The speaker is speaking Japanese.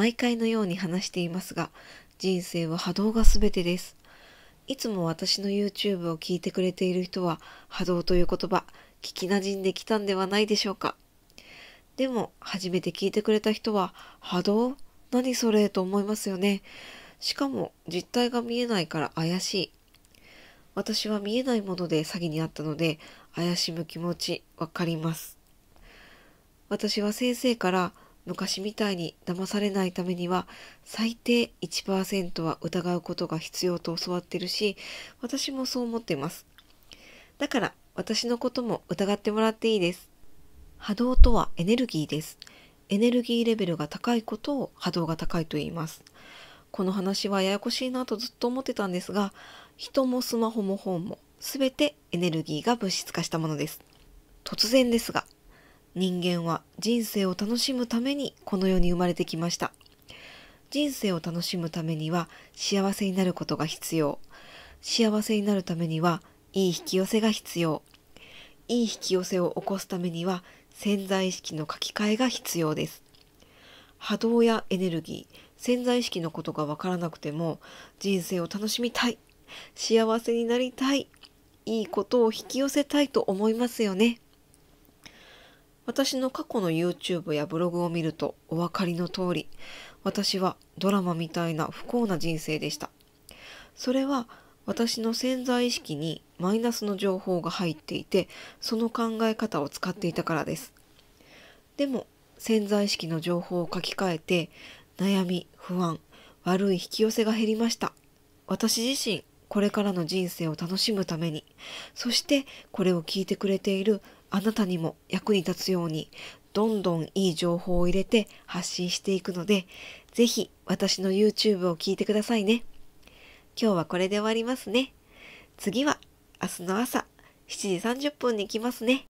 毎回のように話していますが、人生は波動が全てです。いつも私の YouTube を聞いてくれている人は、波動という言葉、聞き馴染んできたんではないでしょうか。でも、初めて聞いてくれた人は、波動何それと思いますよね。しかも、実態が見えないから怪しい。私は見えないもので詐欺にあったので、怪しむ気持ち、わかります。私は先生から昔みたいに騙されないためには最低1%は疑うことが必要と教わってるし私もそう思っていますだから私のことも疑ってもらっていいです波動とはエネルギーですエネルギーレベルが高いことを波動が高いと言いますこの話はややこしいなとずっと思ってたんですが人もスマホも本も全てエネルギーが物質化したものです突然ですが人間は人生を楽しむためにこの世に生まれてきました。人生を楽しむためには幸せになることが必要。幸せになるためにはいい引き寄せが必要。いい引き寄せを起こすためには潜在意識の書き換えが必要です。波動やエネルギー、潜在意識のことがわからなくても人生を楽しみたい。幸せになりたい。いいことを引き寄せたいと思いますよね。私の過去の YouTube やブログを見るとお分かりの通り、私はドラマみたいな不幸な人生でした。それは私の潜在意識にマイナスの情報が入っていて、その考え方を使っていたからです。でも潜在意識の情報を書き換えて、悩み、不安、悪い引き寄せが減りました。私自身これからの人生を楽しむために、そしてこれを聞いてくれているあなたにも役に立つように、どんどんいい情報を入れて発信していくので、是非私の YouTube を聞いてくださいね。今日はこれで終わりますね。次は明日の朝7時30分に来ますね。